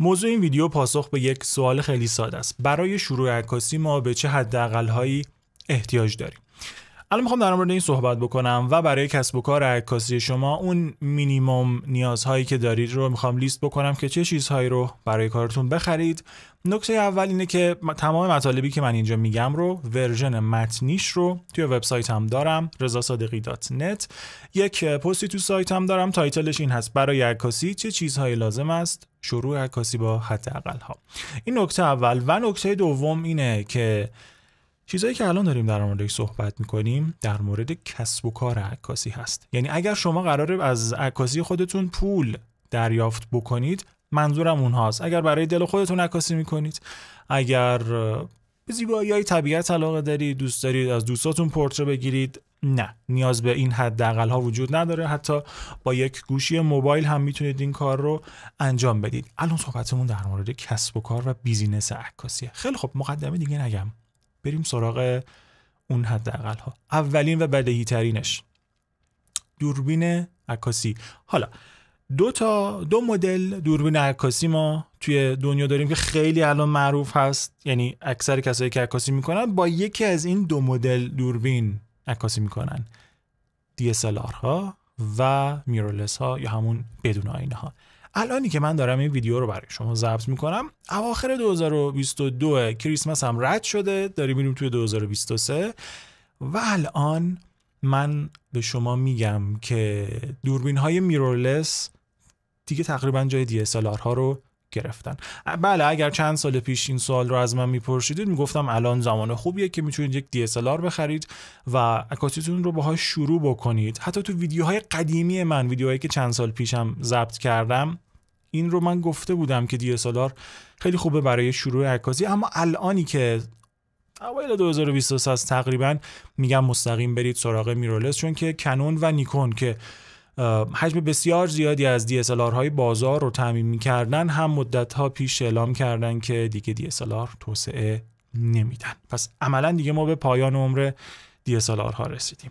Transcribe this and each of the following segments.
موضوع این ویدیو پاسخ به یک سوال خیلی ساده است برای شروع عکاسی ما به چه هایی احتیاج داریم الان میخوام در مورد این صحبت بکنم و برای کسب و کار عکاسی شما اون مینیمم نیازهایی که دارید رو میخوام لیست بکنم که چه چیزهایی رو برای کارتون بخرید نکته اول اینه که تمام مطالبی که من اینجا میگم رو ورژن متنیش رو توی وبسایت هم دارم رضاصادقی.net یک پستی تو سایتم دارم تایتلش این هست برای عکاسی چه چیزهایی لازم است شروع عکاسی با حداقل ها این نکته اول و نکته دوم اینه که چیزایی که الان داریم در موردش صحبت میکنیم در مورد کسب و کار عکاسی هست یعنی اگر شما قراره از عکاسی خودتون پول دریافت بکنید منظورم اونهاست اگر برای دل خودتون عکاسی میکنید اگر به زیبایی طبیعت علاقه دارید دوست دارید از دوستاتون پورتره بگیرید نه نیاز به این حد ها وجود نداره حتی با یک گوشی موبایل هم میتونید این کار رو انجام بدید الان صحبتمون در مورد کسب و کار و بیزینس عکاسیه خیلی خب مقدمه دیگه نگم بریم سراغ اون حداقل ها اولین و بدهی ترینش دوربین عکاسی حالا دو تا دو مدل دوربین عکاسی ما توی دنیا داریم که خیلی الان معروف هست یعنی اکثر کسایی که عکاسی میکنن با یکی از این دو مدل دوربین عکاسی میکنن DSLR ها و میرورلس ها یا همون بدون آینه ها الانی که من دارم این ویدیو رو برای شما ضبط میکنم اواخر 2022 کریسمس هم رد شده داریم میریم توی 2023 و الان من به شما میگم که دوربین های میرورلس دیگه تقریبا جای DSLR ها رو گرفتن بله اگر چند سال پیش این سوال رو از من میپرسیدید میگفتم الان زمان خوبیه که میتونید یک DSLR بخرید و عکاسیتون رو باهاش شروع بکنید حتی تو ویدیوهای قدیمی من ویدیوهایی که چند سال پیشم ضبط کردم این رو من گفته بودم که DSLR خیلی خوبه برای شروع عکاسی اما الانی که اوایل 2023 هست تقریبا میگم مستقیم برید سراغ میرولس چون که کنون و نیکون که حجم بسیار زیادی از DSLR های بازار رو تعمین میکردن هم مدت ها پیش اعلام کردن که دیگه DSLR توسعه نمیدن پس عملا دیگه ما به پایان عمر DSLR ها رسیدیم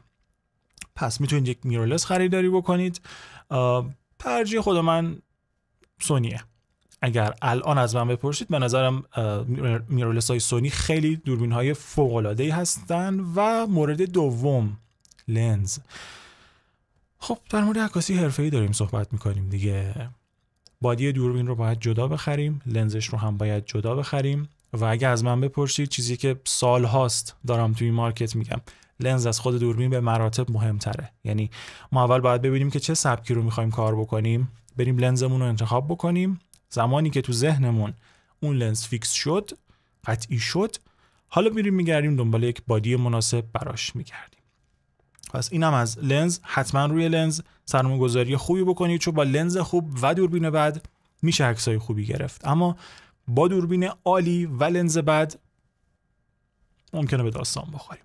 پس میتونید یک میرولس خریداری بکنید ترجیح خود من سونیه اگر الان از من بپرسید به نظرم میرورلس های سونی خیلی دوربین های فوق العاده ای هستن و مورد دوم لنز خب در مورد عکاسی حرفه ای داریم صحبت میکنیم دیگه بادی دوربین رو باید جدا بخریم لنزش رو هم باید جدا بخریم و اگر از من بپرسید چیزی که سال هاست دارم توی مارکت میگم لنز از خود دوربین به مراتب مهمتره یعنی ما اول باید ببینیم که چه سبکی رو میخوایم کار بکنیم بریم لنزمون رو انتخاب بکنیم زمانی که تو ذهنمون اون لنز فیکس شد قطعی شد حالا میریم میگردیم دنبال یک بادی مناسب براش میگردیم پس اینم از لنز حتما روی لنز سرمایه گذاری خوبی بکنید چون با لنز خوب و دوربین بعد میشه عکسای خوبی گرفت اما با دوربین عالی و لنز بد ممکنه به داستان بخوریم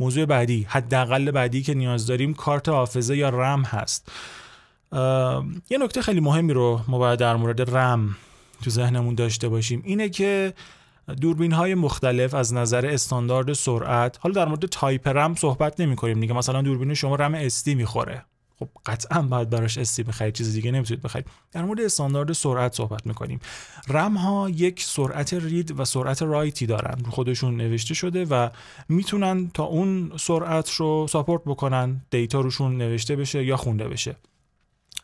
موضوع بعدی حداقل بعدی که نیاز داریم کارت حافظه یا رم هست یه نکته خیلی مهمی رو ما باید در مورد رم تو ذهنمون داشته باشیم اینه که دوربین های مختلف از نظر استاندارد سرعت حالا در مورد تایپ رم صحبت نمی کنیم دیگه مثلا دوربین شما رم استی میخوره خب قطعا باید براش استی بخرید چیز دیگه نمیتونید بخرید در مورد استاندارد سرعت صحبت میکنیم رم ها یک سرعت رید و سرعت رایتی دارن خودشون نوشته شده و میتونن تا اون سرعت رو ساپورت بکنن دیتا روشون نوشته بشه یا خونده بشه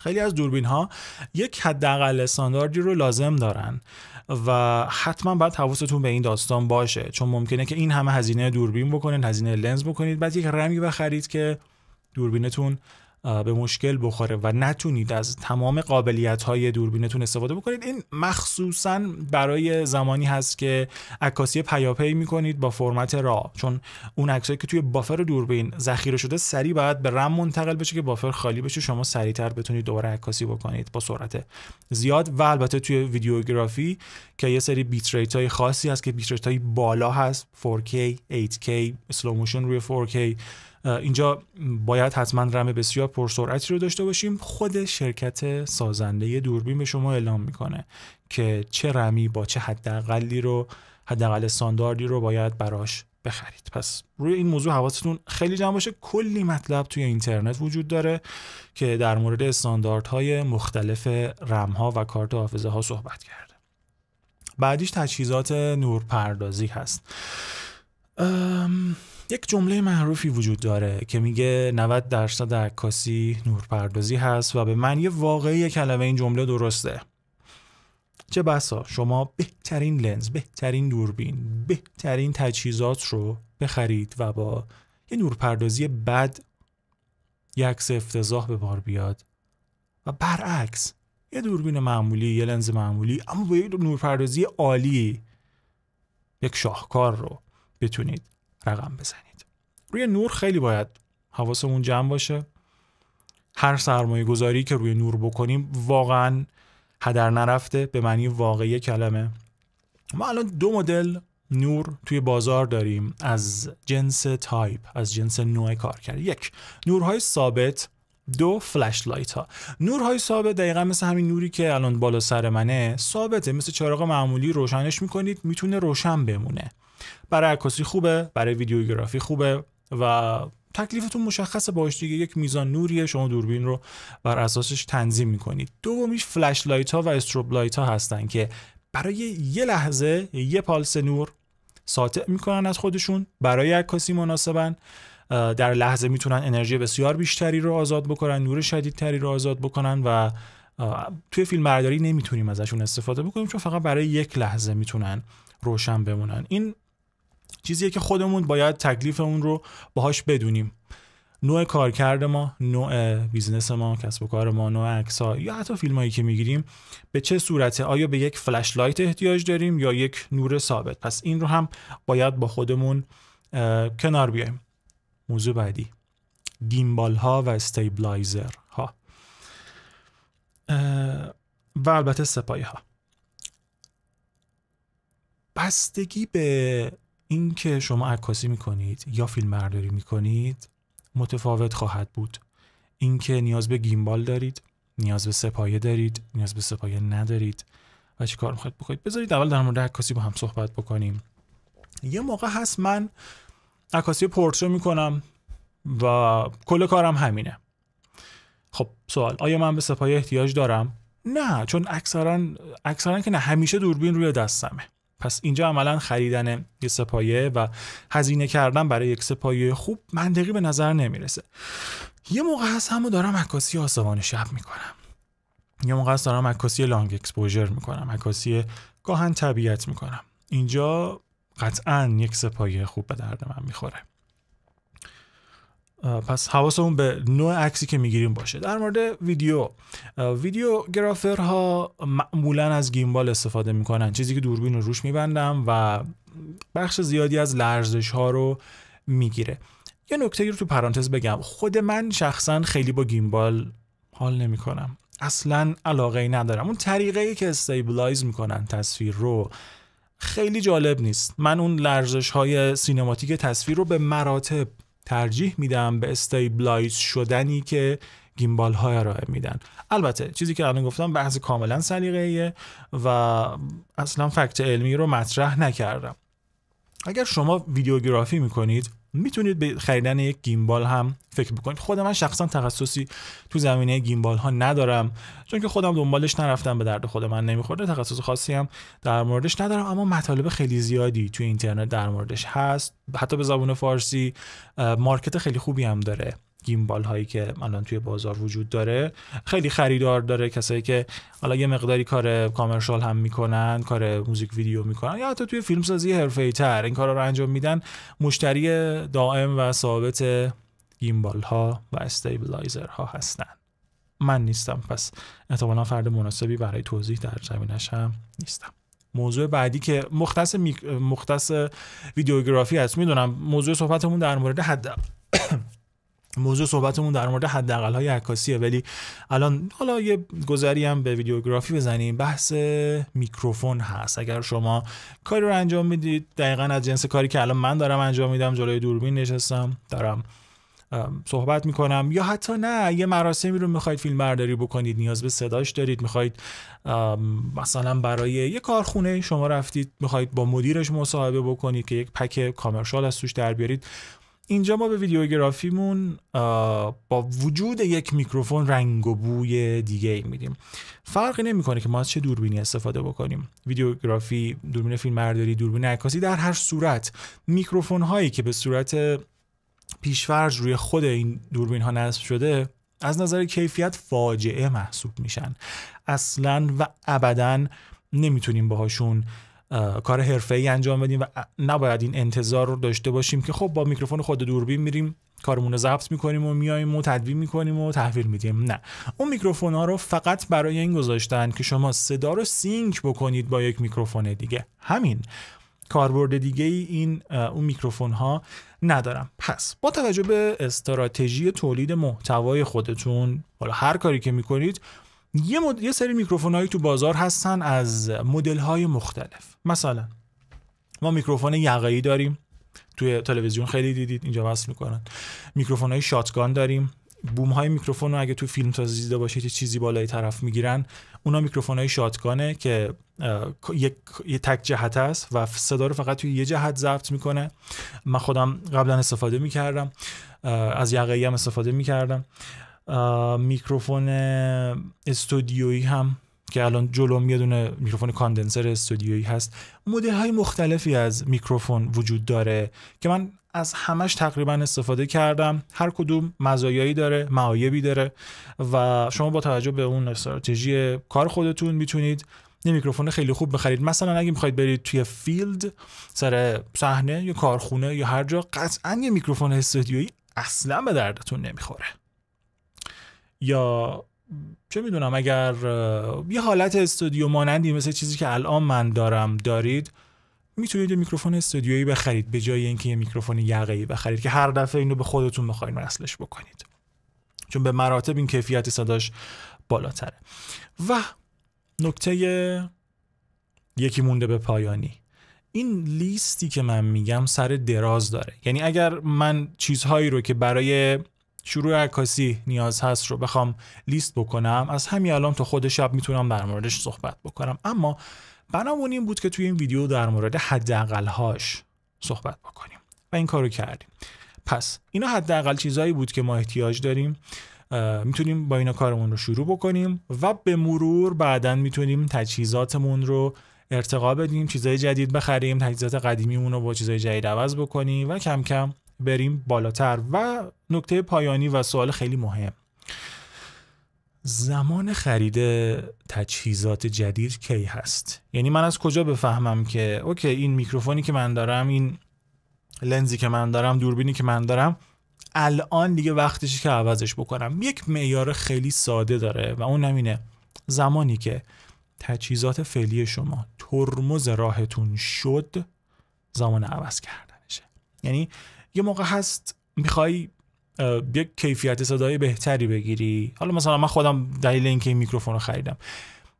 خیلی از دوربین ها یک حداقل استانداردی رو لازم دارن و حتما باید حواستون به این داستان باشه چون ممکنه که این همه هزینه دوربین بکنید هزینه لنز بکنید بعد یک رمی بخرید که دوربینتون به مشکل بخوره و نتونید از تمام قابلیت های دوربینتون استفاده بکنید این مخصوصا برای زمانی هست که عکاسی پیاپی میکنید با فرمت را چون اون عکسایی که توی بافر دوربین ذخیره شده سریع باید به رم منتقل بشه که بافر خالی بشه شما سریعتر بتونید دوباره عکاسی بکنید با سرعت زیاد و البته توی ویدیوگرافی که یه سری بیت ریت های خاصی هست که بیت ریت های بالا هست 4K 8K اسلو روی 4K اینجا باید حتما رم بسیار پرسرعتی رو داشته باشیم خود شرکت سازنده دوربین به شما اعلام میکنه که چه رمی با چه حداقلی رو حداقل استانداردی رو باید براش بخرید پس روی این موضوع حواستون خیلی جمع باشه کلی مطلب توی اینترنت وجود داره که در مورد استانداردهای مختلف رم ها و کارت حافظه ها صحبت کرده بعدیش تجهیزات نورپردازی هست یک جمله معروفی وجود داره که میگه 90 درصد عکاسی نورپردازی هست و به معنی واقعی کلمه این جمله درسته چه بسا شما بهترین لنز بهترین دوربین بهترین تجهیزات رو بخرید و با یه نورپردازی بد یه عکس افتضاح به بار بیاد و برعکس یه دوربین معمولی یه لنز معمولی اما با یه نورپردازی عالی یک شاهکار رو بتونید رقم بزنید روی نور خیلی باید حواسمون جمع باشه هر سرمایه گذاری که روی نور بکنیم واقعا هدر نرفته به معنی واقعی کلمه ما الان دو مدل نور توی بازار داریم از جنس تایپ از جنس نوع کار کرد یک نورهای ثابت دو فلش لایت ها نورهای ثابت دقیقا مثل همین نوری که الان بالا سر منه ثابته مثل چراغ معمولی روشنش میکنید میتونه روشن بمونه برای عکاسی خوبه برای ویدیوگرافی خوبه و تکلیفتون مشخصه باش دیگه یک میزان نوریه شما دوربین رو بر اساسش تنظیم میکنید دومیش فلش لایت ها و استروب لایت ها هستن که برای یه لحظه یه پالس نور ساطع میکنن از خودشون برای عکاسی مناسبن در لحظه میتونن انرژی بسیار بیشتری رو آزاد بکنن نور شدیدتری رو آزاد بکنن و توی فیلم برداری نمیتونیم ازشون استفاده بکنیم چون فقط برای یک لحظه میتونن روشن بمونن این چیزیه که خودمون باید اون رو باهاش بدونیم نوع کارکرد ما نوع بیزنس ما کسب و کار ما نوع عکس ها یا حتی فیلم هایی که میگیریم به چه صورته آیا به یک فلش لایت احتیاج داریم یا یک نور ثابت پس این رو هم باید با خودمون کنار بیایم موضوع بعدی گیمبال ها و استیبلایزر ها و البته سپایه ها بستگی به اینکه شما عکاسی میکنید یا فیلم برداری میکنید متفاوت خواهد بود اینکه نیاز به گیمبال دارید نیاز به سپایه دارید نیاز به سپایه ندارید و چی کار میخواید بکنید بذارید اول در مورد عکاسی با هم صحبت بکنیم یه موقع هست من عکاسی پورتره میکنم و کل کارم همینه خب سوال آیا من به سپایه احتیاج دارم نه چون اکثرا اکثرا که نه همیشه دوربین روی دستمه پس اینجا عملا خریدن یه سپایه و هزینه کردن برای یک سپایه خوب منطقی به نظر نمیرسه یه موقع هست همو دارم عکاسی آسمان شب میکنم یه موقع هست دارم عکاسی لانگ اکسپوژر میکنم عکاسی گاهن طبیعت میکنم اینجا قطعا یک سپایه خوب به درد من میخوره پس حواسمون به نوع عکسی که میگیریم باشه در مورد ویدیو ویدیو گرافرها معمولا از گیمبال استفاده میکنن چیزی که دوربین رو روش میبندم و بخش زیادی از لرزش ها رو میگیره یه نکته رو تو پرانتز بگم خود من شخصا خیلی با گیمبال حال نمیکنم اصلا علاقه ای ندارم اون طریقه ای که استیبلایز میکنن تصویر رو خیلی جالب نیست من اون لرزش های سینماتیک تصویر رو به مراتب ترجیح میدم به استیبلایز شدنی که گیمبال های ارائه میدن البته چیزی که الان گفتم بحث کاملا سلیقه‌ایه و اصلا فکت علمی رو مطرح نکردم اگر شما ویدیوگرافی میکنید میتونید به خریدن یک گیمبال هم فکر بکنید خود من شخصا تخصصی تو زمینه گیمبال ها ندارم چون که خودم دنبالش نرفتم به درد خود من نمیخورده تخصص خاصی هم در موردش ندارم اما مطالب خیلی زیادی تو اینترنت در موردش هست حتی به زبان فارسی مارکت خیلی خوبی هم داره گیمبال هایی که الان توی بازار وجود داره خیلی خریدار داره کسایی که حالا یه مقداری کار کامرشال هم میکنن کار موزیک ویدیو میکنن یا حتی توی فیلم سازی حرفه تر این کارا رو انجام میدن مشتری دائم و ثابت گیمبال ها و استیبلایزر ها هستن من نیستم پس احتمالا فرد مناسبی برای توضیح در زمینش هم نیستم موضوع بعدی که مختص, مختص ویدیوگرافی هست میدونم موضوع صحبتمون در مورد حد موضوع صحبتمون در مورد حداقل های عکاسیه ولی الان حالا یه گذری هم به ویدیوگرافی بزنیم بحث میکروفون هست اگر شما کاری رو انجام میدید دقیقا از جنس کاری که الان من دارم انجام میدم جلوی دوربین نشستم دارم صحبت میکنم یا حتی نه یه مراسمی رو میخواید فیلم برداری بکنید نیاز به صداش دارید میخواید مثلا برای یه کارخونه شما رفتید میخواید با مدیرش مصاحبه بکنید که یک پک کامرشال از توش در بیارید اینجا ما به ویدیوگرافیمون با وجود یک میکروفون رنگ و بوی دیگه ای میدیم فرقی نمیکنه که ما از چه دوربینی استفاده بکنیم ویدیوگرافی دوربین فیلمبرداری دوربین عکاسی در هر صورت میکروفون هایی که به صورت پیشفرج روی خود این دوربین ها نصب شده از نظر کیفیت فاجعه محسوب میشن اصلا و ابدا نمیتونیم باهاشون کار ای انجام بدیم و نباید این انتظار رو داشته باشیم که خب با میکروفون خود دوربین میریم کارمون رو ضبط میکنیم و میاییم و تدوین میکنیم و تحویل میدیم نه اون میکروفون ها رو فقط برای این گذاشتن که شما صدا رو سینک بکنید با یک میکروفون دیگه همین کاربرد دیگه ای این اون میکروفون ها ندارم پس با توجه به استراتژی تولید محتوای خودتون حالا هر کاری که میکنید یه, یه سری هایی تو بازار هستن از مدل های مختلف مثلا ما میکروفون یقایی داریم توی تلویزیون خیلی دیدید اینجا وصل میکنن میکروفون های شاتگان داریم بوم های میکروفون رو اگه تو فیلم تازیده دیده باشید چیزی بالای طرف میگیرن اونا میکروفون های شاتگانه که یک یه تک جهت است و صدا رو فقط توی یه جهت ضبط میکنه من خودم قبلا استفاده میکردم از یقه هم استفاده میکردم میکروفون استودیویی هم که الان جلو یه دونه میکروفون کاندنسر استودیویی هست مدل های مختلفی از میکروفون وجود داره که من از همش تقریبا استفاده کردم هر کدوم مزایایی داره معایبی داره و شما با توجه به اون استراتژی کار خودتون میتونید یه میکروفون خیلی خوب بخرید مثلا اگه میخواید برید توی فیلد سر صحنه یا کارخونه یا هر جا قطعا یه میکروفون استودیویی اصلا به دردتون نمیخوره یا چه میدونم اگر یه حالت استودیو مانندی مثل چیزی که الان من دارم دارید میتونید میکروفون استودیویی بخرید به جای اینکه یه میکروفون یقه بخرید که هر دفعه اینو به خودتون بخواید وصلش بکنید چون به مراتب این کیفیت صداش بالاتره و نکته یکی مونده به پایانی این لیستی که من میگم سر دراز داره یعنی اگر من چیزهایی رو که برای شروع عکاسی نیاز هست رو بخوام لیست بکنم از همین الان تا خود شب میتونم در موردش صحبت بکنم اما بنامون این بود که توی این ویدیو در مورد هاش صحبت بکنیم و این کارو کردیم پس اینا حداقل چیزایی بود که ما احتیاج داریم میتونیم با اینا کارمون رو شروع بکنیم و به مرور بعدا میتونیم تجهیزاتمون رو ارتقا بدیم چیزای جدید بخریم تجهیزات قدیمیمون رو با چیزای جدید عوض بکنیم و کم کم بریم بالاتر و نکته پایانی و سوال خیلی مهم زمان خرید تجهیزات جدید کی هست یعنی من از کجا بفهمم که اوکی این میکروفونی که من دارم این لنزی که من دارم دوربینی که من دارم الان دیگه وقتشی که عوضش بکنم یک معیار خیلی ساده داره و اون همینه زمانی که تجهیزات فعلی شما ترمز راهتون شد زمان عوض کردنشه یعنی یه موقع هست میخوای یک کیفیت صدای بهتری بگیری حالا مثلا من خودم دلیل اینکه این میکروفون رو خریدم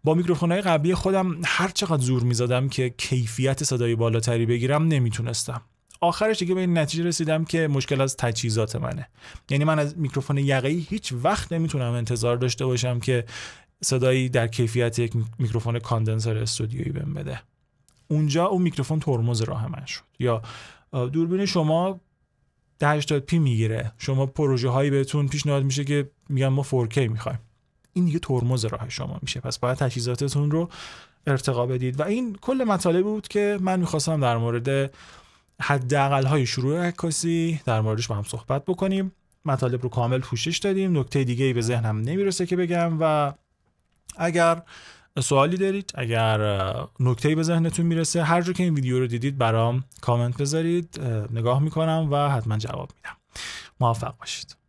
با میکروفون های قبلی خودم هر چقدر زور میزدم که کیفیت صدای بالاتری بگیرم نمیتونستم آخرش دیگه به این نتیجه رسیدم که مشکل از تجهیزات منه یعنی من از میکروفون یقه هیچ وقت نمیتونم انتظار داشته باشم که صدایی در کیفیت یک میکروفون کاندنسر استودیویی بهم بده اونجا اون میکروفون ترمز راه من شد یا دوربین شما 80 پی میگیره شما پروژه هایی بهتون پیشنهاد میشه که میگن ما 4K میخوایم این دیگه ترمز راه شما میشه پس باید تجهیزاتتون رو ارتقا بدید و این کل مطالب بود که من میخواستم در مورد حداقل های شروع عکاسی در موردش با هم صحبت بکنیم مطالب رو کامل پوشش دادیم نکته دیگه ای به ذهنم نمیرسه که بگم و اگر سوالی دارید اگر نکته‌ای به ذهنتون میرسه هر جا که این ویدیو رو دیدید برام کامنت بذارید نگاه میکنم و حتما جواب میدم موفق باشید